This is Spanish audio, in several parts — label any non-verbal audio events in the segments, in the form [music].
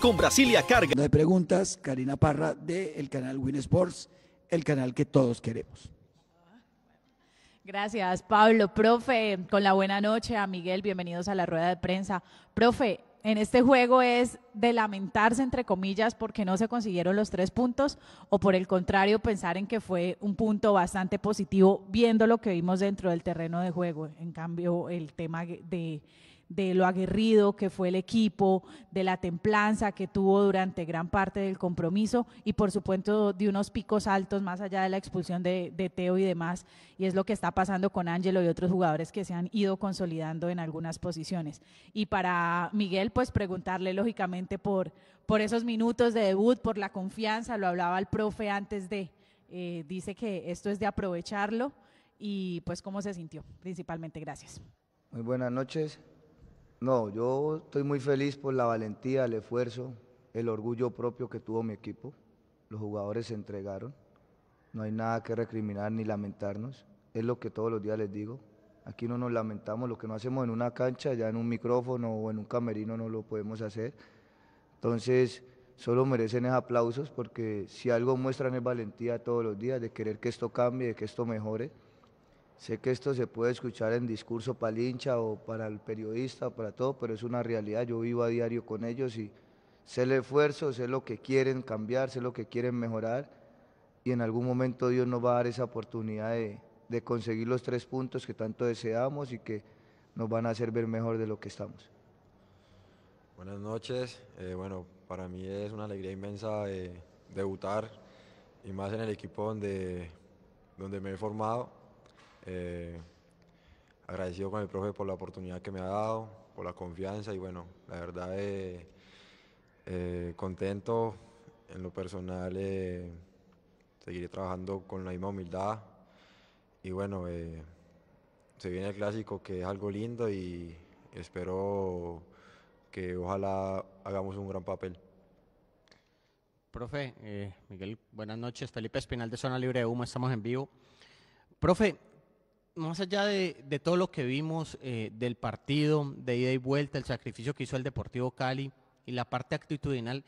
Con Brasilia Carga. No preguntas, Karina Parra, del canal Win Sports, el canal que todos queremos. Gracias, Pablo. Profe, con la buena noche a Miguel, bienvenidos a la rueda de prensa. Profe, en este juego es de lamentarse, entre comillas, porque no se consiguieron los tres puntos, o por el contrario, pensar en que fue un punto bastante positivo viendo lo que vimos dentro del terreno de juego. En cambio, el tema de de lo aguerrido que fue el equipo, de la templanza que tuvo durante gran parte del compromiso y por supuesto de unos picos altos más allá de la expulsión de, Teo y demás. Y es lo que está pasando con Ángelo y otros jugadores que se han ido consolidando en algunas posiciones. Y para Miguel, pues preguntarle lógicamente por, esos minutos de debut, por la confianza, lo hablaba el profe antes de... Eh, dice que esto es de aprovecharlo y pues cómo se sintió principalmente. Gracias. Muy buenas noches. No, yo estoy muy feliz por la valentía, el esfuerzo, el orgullo propio que tuvo mi equipo. Los jugadores se entregaron. No hay nada que recriminar ni lamentarnos. Es lo que todos los días les digo. Aquí no nos lamentamos. Lo que no hacemos en una cancha, ya en un micrófono o en un camerino no lo podemos hacer. Entonces, solo merecen es aplausos porque si algo muestran es valentía todos los días de querer que esto cambie, de que esto mejore. Sé que esto se puede escuchar en discurso para hincha o para el periodista para todo, pero es una realidad. Yo vivo a diario con ellos y sé el esfuerzo, sé lo que quieren cambiar, sé lo que quieren mejorar y en algún momento Dios nos va a dar esa oportunidad de, conseguir los tres puntos que tanto deseamos y que nos van a hacer ver mejor de lo que estamos. Buenas noches. Eh, bueno, para mí es una alegría inmensa eh, debutar y más en el equipo donde, donde me he formado eh, agradecido con el profe por la oportunidad que me ha dado, por la confianza y bueno, la verdad eh, eh, contento en lo personal, seguiré trabajando con la misma humildad y bueno, se viene el clásico que es algo lindo y espero que ojalá hagamos un gran papel. Profe, Miguel, buenas noches. Felipe Espinal de Zona Libre de Humo, estamos en vivo. Profe, más allá de, todo lo que vimos eh, del partido, de ida y vuelta, el sacrificio que hizo el Deportivo Cali y la parte actitudinal,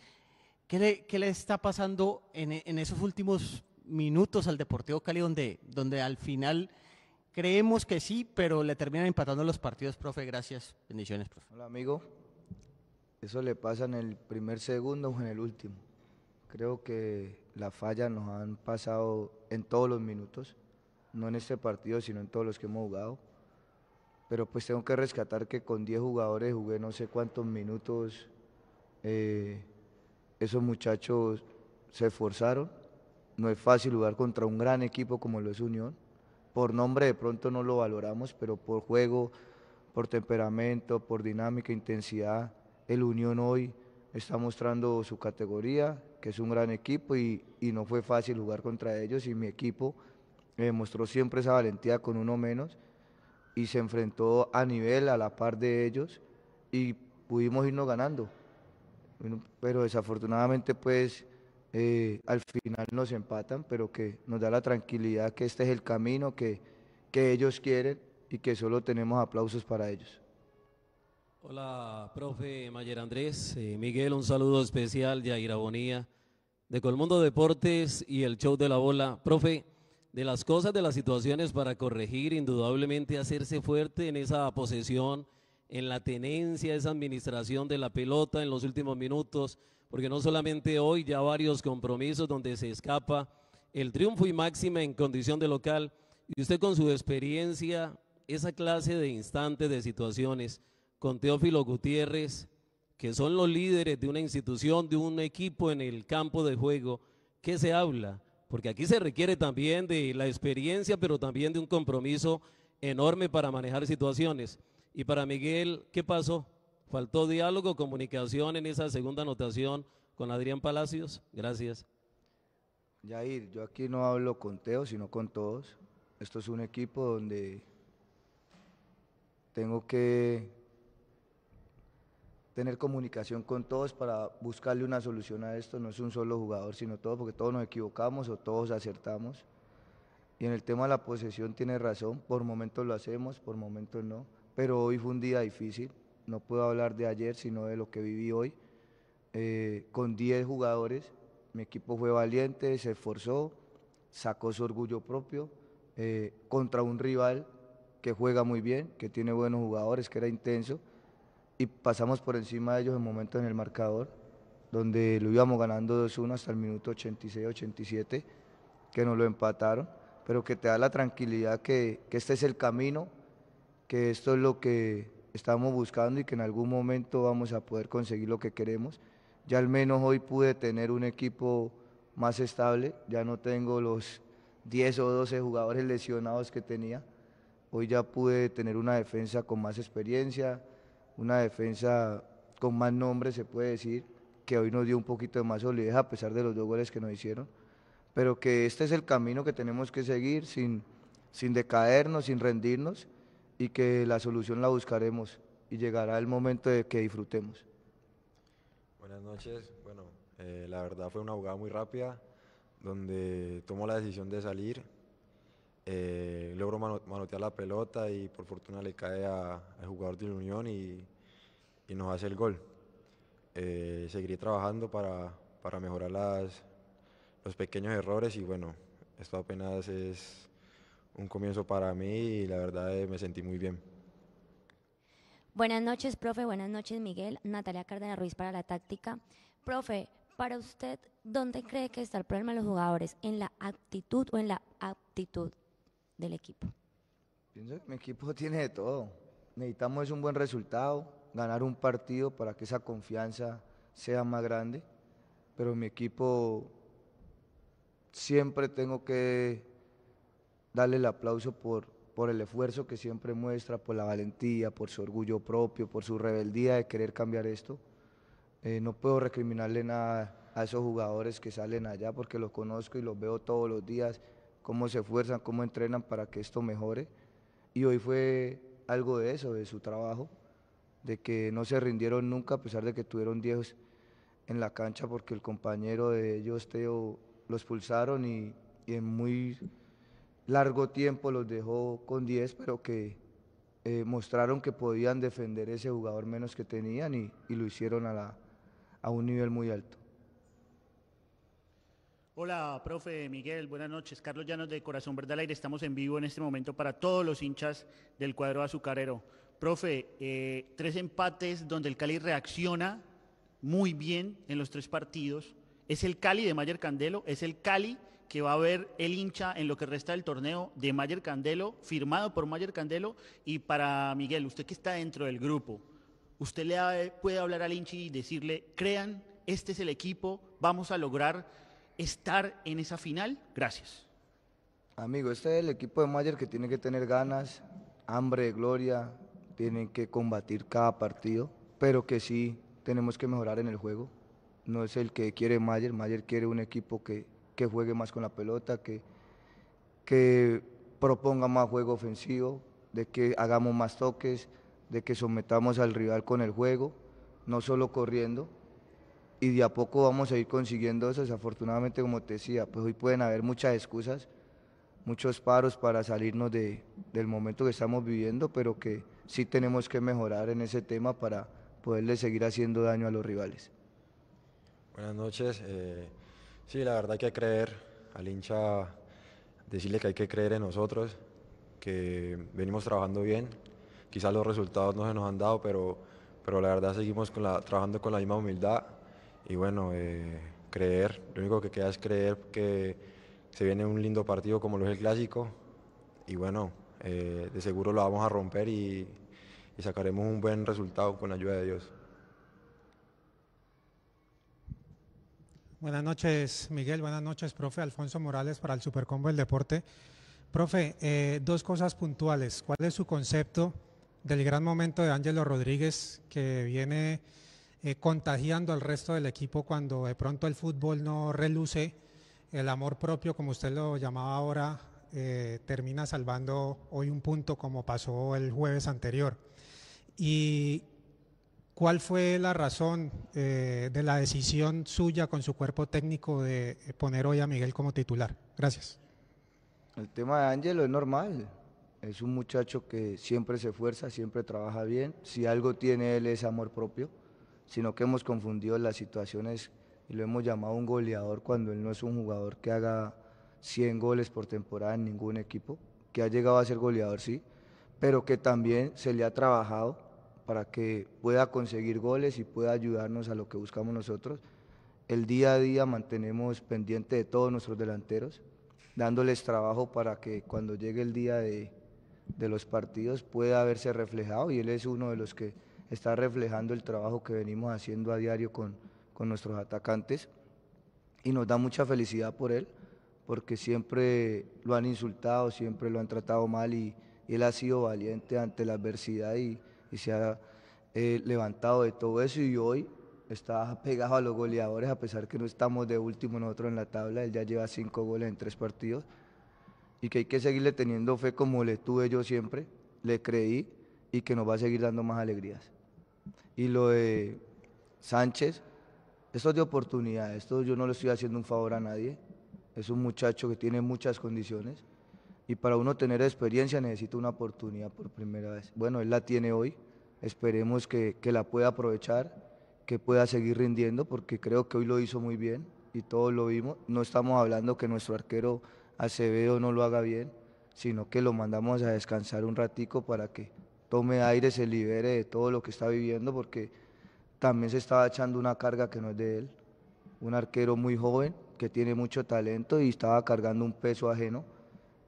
¿qué le, está pasando en, esos últimos minutos al Deportivo Cali donde, al final creemos que sí, pero le terminan empatando los partidos, profe? Gracias. Bendiciones, profe. Hola, amigo. Eso le pasa en el primer segundo o en el último. Creo que la falla nos han pasado en todos los minutos no en este partido, sino en todos los que hemos jugado. Pero pues tengo que rescatar que con 10 jugadores jugué no sé cuántos minutos. Eh, esos muchachos se esforzaron. No es fácil jugar contra un gran equipo como lo es Unión. Por nombre de pronto no lo valoramos, pero por juego, por temperamento, por dinámica, intensidad, el Unión hoy está mostrando su categoría, que es un gran equipo y, y no fue fácil jugar contra ellos y mi equipo eh, mostró siempre esa valentía con uno menos y se enfrentó a nivel, a la par de ellos y pudimos irnos ganando. Pero desafortunadamente pues eh, al final nos empatan, pero que nos da la tranquilidad que este es el camino que, que ellos quieren y que solo tenemos aplausos para ellos. Hola, profe Mayer Andrés. Eh, Miguel, un saludo especial de Aira de Colmundo Deportes y el Show de la Bola. Profe, de las cosas, de las situaciones para corregir, indudablemente hacerse fuerte en esa posesión, en la tenencia, esa administración de la pelota en los últimos minutos, porque no solamente hoy, ya varios compromisos donde se escapa el triunfo y máxima en condición de local, y usted con su experiencia, esa clase de instantes, de situaciones, con Teófilo Gutiérrez, que son los líderes de una institución, de un equipo en el campo de juego, ¿qué se habla? porque aquí se requiere también de la experiencia, pero también de un compromiso enorme para manejar situaciones. Y para Miguel, ¿qué pasó? ¿Faltó diálogo, comunicación en esa segunda anotación con Adrián Palacios? Gracias. Yair, yo aquí no hablo con Teo, sino con todos. Esto es un equipo donde tengo que tener comunicación con todos para buscarle una solución a esto. No es un solo jugador, sino todos, porque todos nos equivocamos o todos acertamos. Y en el tema de la posesión tiene razón, por momentos lo hacemos, por momentos no. Pero hoy fue un día difícil, no puedo hablar de ayer, sino de lo que viví hoy. Eh, con 10 jugadores, mi equipo fue valiente, se esforzó, sacó su orgullo propio eh, contra un rival que juega muy bien, que tiene buenos jugadores, que era intenso y pasamos por encima de ellos en momentos en el marcador, donde lo íbamos ganando 2-1 hasta el minuto 86-87, que nos lo empataron, pero que te da la tranquilidad que, que este es el camino, que esto es lo que estamos buscando y que en algún momento vamos a poder conseguir lo que queremos. Ya al menos hoy pude tener un equipo más estable, ya no tengo los 10 o 12 jugadores lesionados que tenía. Hoy ya pude tener una defensa con más experiencia, una defensa con más nombre, se puede decir, que hoy nos dio un poquito de más solidez a pesar de los dos goles que nos hicieron, pero que este es el camino que tenemos que seguir sin, sin decaernos, sin rendirnos y que la solución la buscaremos y llegará el momento de que disfrutemos. Buenas noches, bueno, eh, la verdad fue una jugada muy rápida donde tomó la decisión de salir, eh, logro manotear la pelota y por fortuna le cae al jugador de la Unión y, nos hace el gol. Eh, seguiré trabajando para, para mejorar las, los pequeños errores y bueno, esto apenas es un comienzo para mí y la verdad eh, me sentí muy bien. Buenas noches, profe. Buenas noches, Miguel. Natalia Cárdenas Ruiz para la táctica. Profe, para usted, ¿dónde cree que está el problema de los jugadores? ¿En la actitud o en la aptitud? del equipo? mi equipo [laughs] tiene de todo. Necesitamos un buen resultado, ganar un partido para que esa confianza sea más grande, pero mi equipo siempre tengo que darle el aplauso por, por el esfuerzo que siempre muestra, por la valentía, por su orgullo propio, por su rebeldía de querer cambiar esto. Eh, no puedo recriminarle nada a esos jugadores que salen allá porque los conozco y los veo todos los días cómo se fuerzan, cómo entrenan para que esto mejore. Y hoy fue algo de eso, de su trabajo, de que no se rindieron nunca a pesar de que tuvieron 10 en la cancha porque el compañero de ellos, Teo, los expulsaron y, en muy largo tiempo los dejó con 10, pero que eh, mostraron que podían defender ese jugador menos que tenían y, lo hicieron a un nivel muy alto. Hola, profe Miguel, buenas noches. Carlos Llanos de Corazón Verde al Aire. Estamos en vivo en este momento para todos los hinchas del cuadro azucarero. Profe, eh, tres empates donde el Cali reacciona muy bien en los tres partidos. Es el Cali de Mayer Candelo, es el Cali que va a ver el hincha en lo que resta del torneo de Mayer Candelo, firmado por Mayer Candelo. Y para Miguel, usted que está dentro del grupo, usted le puede hablar al hincha y decirle, crean, este es el equipo, vamos a lograr estar en esa final? Gracias. Amigo, este es el equipo de Mayer que tiene que tener ganas, hambre de gloria, tienen que combatir cada partido, pero que sí tenemos que mejorar en el juego. No es el que quiere Mayer, Mayer quiere un equipo que, juegue más con la pelota, que, que proponga más juego ofensivo, de que hagamos más toques, de que sometamos al rival con el juego, no solo corriendo, y de a poco vamos a ir consiguiendo eso. Desafortunadamente, como te decía, pues hoy pueden haber muchas excusas, muchos paros para salirnos del momento que estamos viviendo, pero que sí tenemos que mejorar en ese tema para poderle seguir haciendo daño a los rivales. Buenas noches. Eh, sí, la verdad hay que creer al hincha, decirle que hay que creer en nosotros, que venimos trabajando bien. Quizás los resultados no se nos han dado, pero, pero la verdad seguimos trabajando con la misma humildad y bueno, eh, creer, lo único que queda es creer que se viene un lindo partido como lo es el clásico y bueno, eh, de seguro lo vamos a romper y, sacaremos un buen resultado con la ayuda de Dios. Buenas noches, Miguel. Buenas noches, profe. Alfonso Morales para el Supercombo del Deporte. Profe, eh, dos cosas puntuales. ¿Cuál es su concepto del gran momento de Ángelo Rodríguez que viene eh, contagiando al resto del equipo cuando de pronto el fútbol no reluce, el amor propio, como usted lo llamaba ahora, eh, termina salvando hoy un punto como pasó el jueves anterior. ¿Y cuál fue la razón eh, de la decisión suya con su cuerpo técnico de poner hoy a Miguel como titular? Gracias. El tema de Ángelo es normal. Es un muchacho que siempre se esfuerza, siempre trabaja bien. Si algo tiene él es amor propio sino que hemos confundido las situaciones y lo hemos llamado un goleador cuando él no es un jugador que haga 100 goles por temporada en ningún equipo, que ha llegado a ser goleador, sí, pero que también se le ha trabajado para que pueda conseguir goles y pueda ayudarnos a lo que buscamos nosotros. El día a día mantenemos pendiente de todos nuestros delanteros, dándoles trabajo para que cuando llegue el día de, los partidos pueda verse reflejado y él es uno de los que está reflejando el trabajo que venimos haciendo a diario con, con nuestros atacantes y nos da mucha felicidad por él, porque siempre lo han insultado, siempre lo han tratado mal y, él ha sido valiente ante la adversidad y, se ha eh, levantado de todo eso y hoy está pegado a los goleadores a pesar que no estamos de último nosotros en la tabla, él ya lleva cinco goles en tres partidos y que hay que seguirle teniendo fe como le tuve yo siempre, le creí y que nos va a seguir dando más alegrías. Y lo de Sánchez, esto es de oportunidad, esto yo no le estoy haciendo un favor a nadie. Es un muchacho que tiene muchas condiciones y para uno tener experiencia necesita una oportunidad por primera vez. Bueno, él la tiene hoy, esperemos que, que la pueda aprovechar, que pueda seguir rindiendo porque creo que hoy lo hizo muy bien y todos lo vimos. No estamos hablando que nuestro arquero Acevedo no lo haga bien, sino que lo mandamos a descansar un ratico para que tome aire, se libere de todo lo que está viviendo, porque también se estaba echando una carga que no es de él. Un arquero muy joven, que tiene mucho talento y estaba cargando un peso ajeno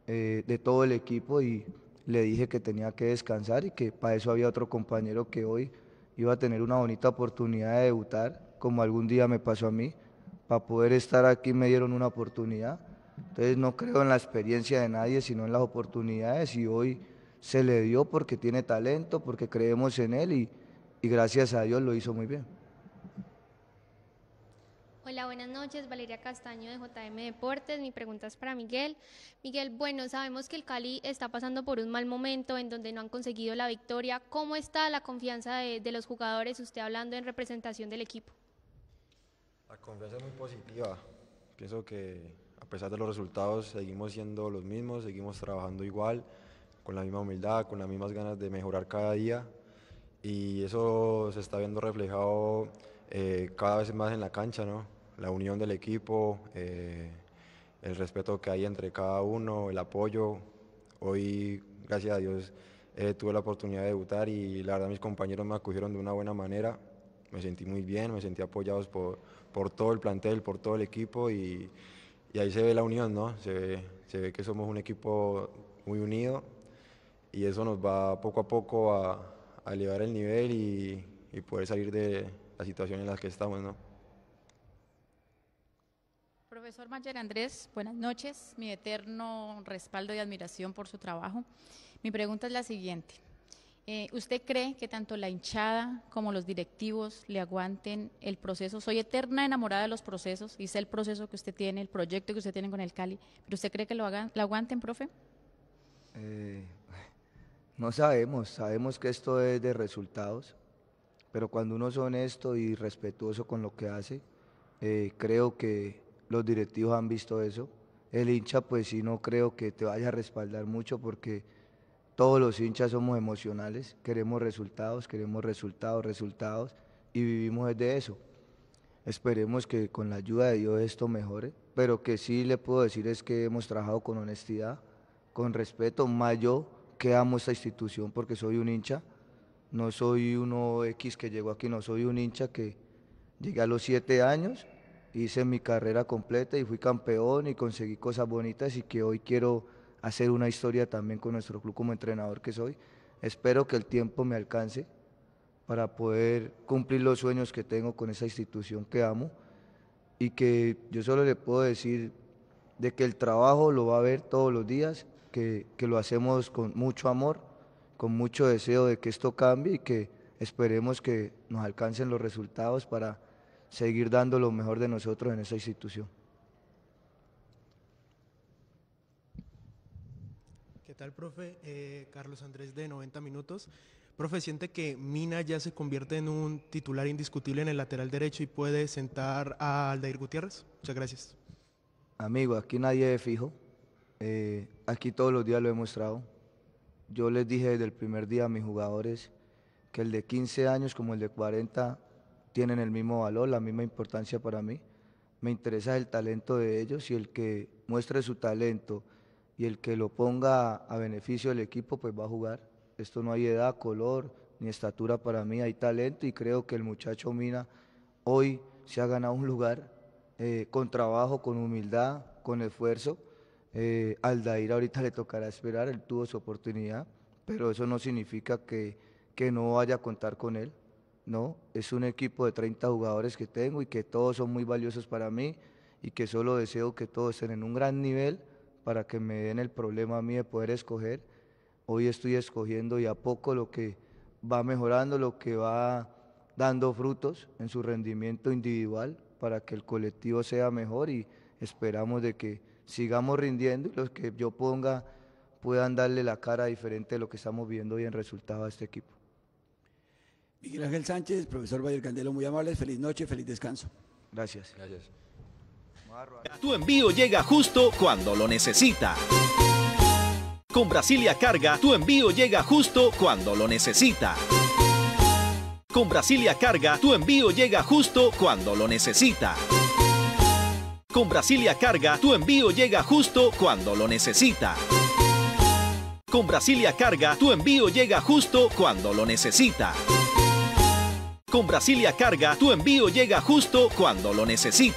eh, de todo el equipo y le dije que tenía que descansar y que para eso había otro compañero que hoy iba a tener una bonita oportunidad de debutar, como algún día me pasó a mí. Para poder estar aquí me dieron una oportunidad. Entonces no creo en la experiencia de nadie, sino en las oportunidades y hoy se le dio porque tiene talento, porque creemos en él y, gracias a Dios lo hizo muy bien. Hola, buenas noches. Valeria Castaño de JM Deportes. Mi pregunta es para Miguel. Miguel, bueno, sabemos que el Cali está pasando por un mal momento en donde no han conseguido la victoria. ¿Cómo está la confianza de, de los jugadores, usted hablando en representación del equipo? La confianza es muy positiva. Pienso que a pesar de los resultados seguimos siendo los mismos, seguimos trabajando igual con la misma humildad, con las mismas ganas de mejorar cada día y eso se está viendo reflejado eh, cada vez más en la cancha, ¿no? la unión del equipo, eh, el respeto que hay entre cada uno, el apoyo. Hoy, gracias a Dios, eh, tuve la oportunidad de debutar y la verdad mis compañeros me acogieron de una buena manera. Me sentí muy bien, me sentí apoyados por, por todo el plantel, por todo el equipo y, ahí se ve la unión, ¿no? se ve que somos un equipo muy unido y eso nos va poco a poco a, elevar el nivel y, poder salir de la situación en la que estamos. ¿no? Profesor Mayer Andrés, buenas noches. Mi eterno respaldo y admiración por su trabajo. Mi pregunta es la siguiente. Eh, ¿Usted cree que tanto la hinchada como los directivos le aguanten el proceso? Soy eterna enamorada de los procesos y sé el proceso que usted tiene, el proyecto que usted tiene con el Cali, pero ¿usted cree que lo, hagan, aguanten, profe? Eh, no sabemos, sabemos que esto es de resultados, pero cuando uno es honesto y respetuoso con lo que hace, eh, creo que los directivos han visto eso. El hincha, pues sí, no creo que te vaya a respaldar mucho porque todos los hinchas somos emocionales, queremos resultados, queremos resultados, resultados y vivimos desde eso. Esperemos que con la ayuda de Dios esto mejore, pero que sí le puedo decir es que hemos trabajado con honestidad, con respeto, más yo que amo esta institución porque soy un hincha, no soy uno X que llegó aquí, no soy un hincha que llegué a los siete años, hice mi carrera completa y fui campeón y conseguí cosas bonitas y que hoy quiero hacer una historia también con nuestro club como entrenador que soy. Espero que el tiempo me alcance para poder cumplir los sueños que tengo con esa institución que amo y que yo solo le puedo decir de que el trabajo lo va a ver todos los días que, lo hacemos con mucho amor, con mucho deseo de que esto cambie y que esperemos que nos alcancen los resultados para seguir dando lo mejor de nosotros en esa institución. ¿Qué tal, profe? Eh, Carlos Andrés de 90 Minutos. Profe, ¿siente que Mina ya se convierte en un titular indiscutible en el lateral derecho y puede sentar a Aldair Gutiérrez? Muchas gracias. Amigo, aquí nadie es fijo. Eh, aquí todos los días lo he mostrado. Yo les dije desde el primer día a mis jugadores que el de 15 años como el de 40 tienen el mismo valor, la misma importancia para mí. Me interesa el talento de ellos y el que muestre su talento y el que lo ponga a beneficio del equipo, pues va a jugar. Esto no hay edad, color ni estatura para mí, hay talento y creo que el muchacho Mina hoy se ha ganado un lugar eh, con trabajo, con humildad, con esfuerzo eh, Aldair ahorita le tocará esperar, él tuvo su oportunidad, pero eso no significa que, que no vaya a contar con él. No, es un equipo de 30 jugadores que tengo y que todos son muy valiosos para mí y que solo deseo que todos estén en un gran nivel para que me den el problema a mí de poder escoger. Hoy estoy escogiendo y a poco lo que va mejorando, lo que va dando frutos en su rendimiento individual para que el colectivo sea mejor y esperamos de que sigamos rindiendo y los que yo ponga puedan darle la cara diferente de lo que estamos viendo hoy en resultado a este equipo. Miguel Ángel Sánchez, profesor Bayer Candelo, muy amables, feliz noche, feliz descanso. Gracias. Gracias. Tu envío llega justo cuando lo necesita. Con Brasilia Carga, tu envío llega justo cuando lo necesita. Con Brasilia Carga, tu envío llega justo cuando lo necesita. Con Brasilia Carga, tu envío llega justo cuando lo necesita. Con Brasilia Carga, tu envío llega justo cuando lo necesita. Con Brasilia Carga, tu envío llega justo cuando lo necesita.